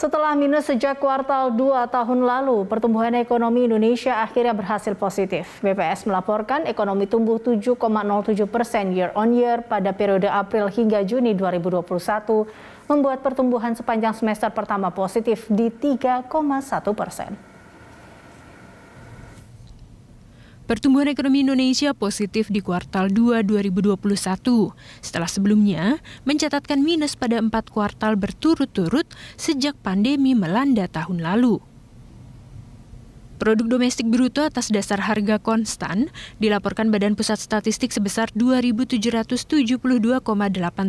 Setelah minus sejak kuartal 2 tahun lalu, pertumbuhan ekonomi Indonesia akhirnya berhasil positif. BPS melaporkan ekonomi tumbuh 7,07 persen year on year pada periode April hingga Juni 2021, membuat pertumbuhan sepanjang semester pertama positif di 3,1 persen. Pertumbuhan ekonomi Indonesia positif di kuartal 2 2021 setelah sebelumnya mencatatkan minus pada empat kuartal berturut-turut sejak pandemi melanda tahun lalu. Produk domestik bruto atas dasar harga konstan dilaporkan Badan Pusat Statistik sebesar 2.772,8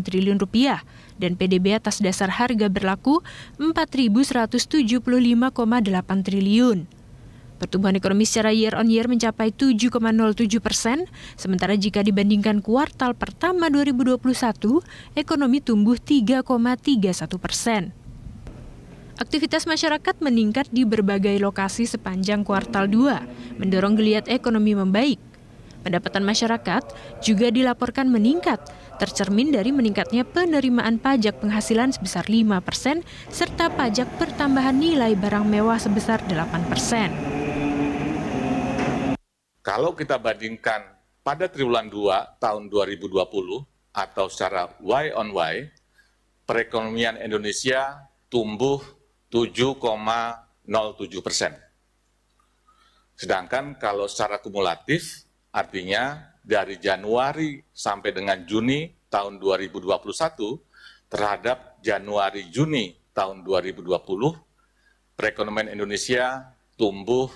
triliun rupiah dan PDB atas dasar harga berlaku 4.175,8 triliun. Pertumbuhan ekonomi secara year on year mencapai 7,07 persen, sementara jika dibandingkan kuartal pertama 2021, ekonomi tumbuh 3,31 persen. Aktivitas masyarakat meningkat di berbagai lokasi sepanjang kuartal 2, mendorong geliat ekonomi membaik. Pendapatan masyarakat juga dilaporkan meningkat, tercermin dari meningkatnya penerimaan pajak penghasilan sebesar 5% serta pajak pertambahan nilai barang mewah sebesar 8%. Kalau kita bandingkan pada triwulan 2 tahun 2020 atau secara Y on Y, perekonomian Indonesia tumbuh 7,07 persen. Sedangkan kalau secara kumulatif, artinya dari Januari sampai dengan Juni tahun 2021 terhadap Januari-Juni tahun 2020, perekonomian Indonesia tumbuh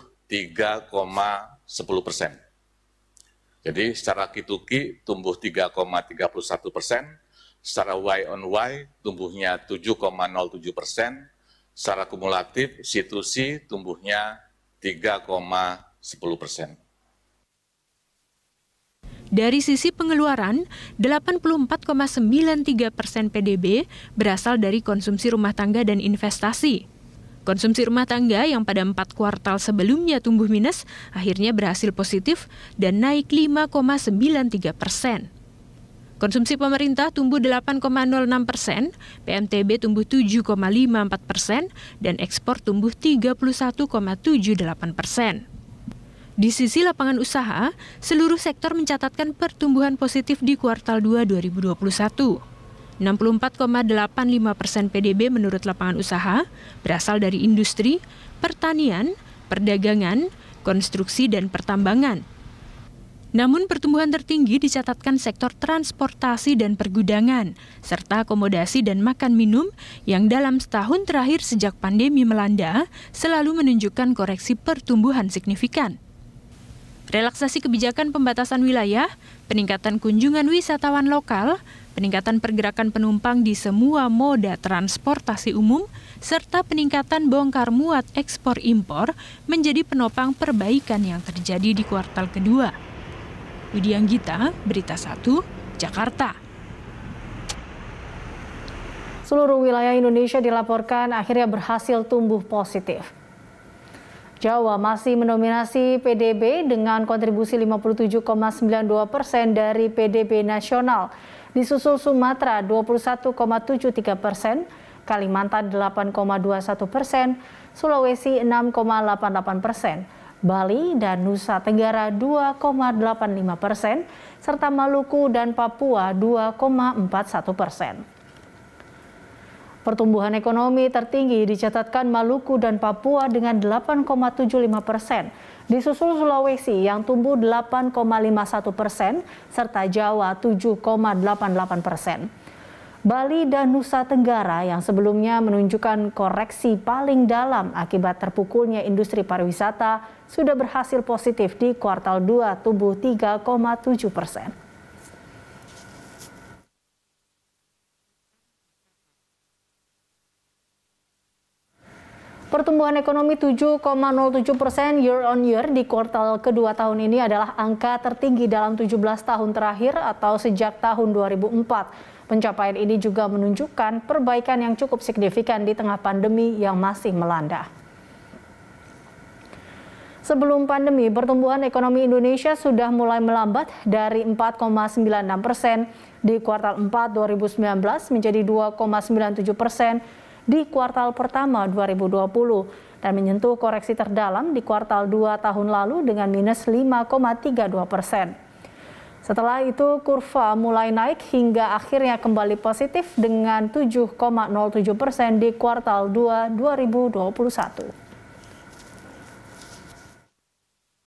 10 persen. Jadi secara Kituki tumbuh 3,31 persen, secara Y on Y tumbuhnya 7,07 persen, secara kumulatif C2C tumbuhnya 3,10 persen. Dari sisi pengeluaran, 84,93 persen PDB berasal dari konsumsi rumah tangga dan investasi. Konsumsi rumah tangga yang pada empat kuartal sebelumnya tumbuh minus akhirnya berhasil positif dan naik 5,93 persen. Konsumsi pemerintah tumbuh 8,06 persen, PMTB tumbuh 7,54 persen, dan ekspor tumbuh 31,78 persen. Di sisi lapangan usaha, seluruh sektor mencatatkan pertumbuhan positif di kuartal 2 2021. 64,85 persen PDB menurut lapangan usaha berasal dari industri, pertanian, perdagangan, konstruksi, dan pertambangan. Namun pertumbuhan tertinggi dicatatkan sektor transportasi dan pergudangan, serta akomodasi dan makan minum yang dalam setahun terakhir sejak pandemi melanda selalu menunjukkan koreksi pertumbuhan signifikan relaksasi kebijakan pembatasan wilayah, peningkatan kunjungan wisatawan lokal, peningkatan pergerakan penumpang di semua moda transportasi umum, serta peningkatan bongkar muat ekspor-impor menjadi penopang perbaikan yang terjadi di kuartal kedua. Widiang Gita, Berita 1, Jakarta. Seluruh wilayah Indonesia dilaporkan akhirnya berhasil tumbuh positif. Jawa masih mendominasi PDB dengan kontribusi 57,92 persen dari PDB nasional. Disusul Sumatera 21,73 persen, Kalimantan 8,21 persen, Sulawesi 6,88 persen, Bali dan Nusa Tenggara 2,85 persen, serta Maluku dan Papua 2,41 persen. Pertumbuhan ekonomi tertinggi dicatatkan Maluku dan Papua dengan 8,75 persen, disusul Sulawesi yang tumbuh 8,51 persen, serta Jawa 7,88 persen. Bali dan Nusa Tenggara yang sebelumnya menunjukkan koreksi paling dalam akibat terpukulnya industri pariwisata sudah berhasil positif di kuartal 2 tumbuh 3,7 persen. Pertumbuhan ekonomi 7,07 persen year on year di kuartal kedua tahun ini adalah angka tertinggi dalam 17 tahun terakhir atau sejak tahun 2004. Pencapaian ini juga menunjukkan perbaikan yang cukup signifikan di tengah pandemi yang masih melanda. Sebelum pandemi, pertumbuhan ekonomi Indonesia sudah mulai melambat dari 4,96 persen di kuartal 4 2019 menjadi 2,97 persen di kuartal pertama 2020 dan menyentuh koreksi terdalam di kuartal 2 tahun lalu dengan minus 5,32 persen. Setelah itu kurva mulai naik hingga akhirnya kembali positif dengan 7,07 persen di kuartal 2 2021.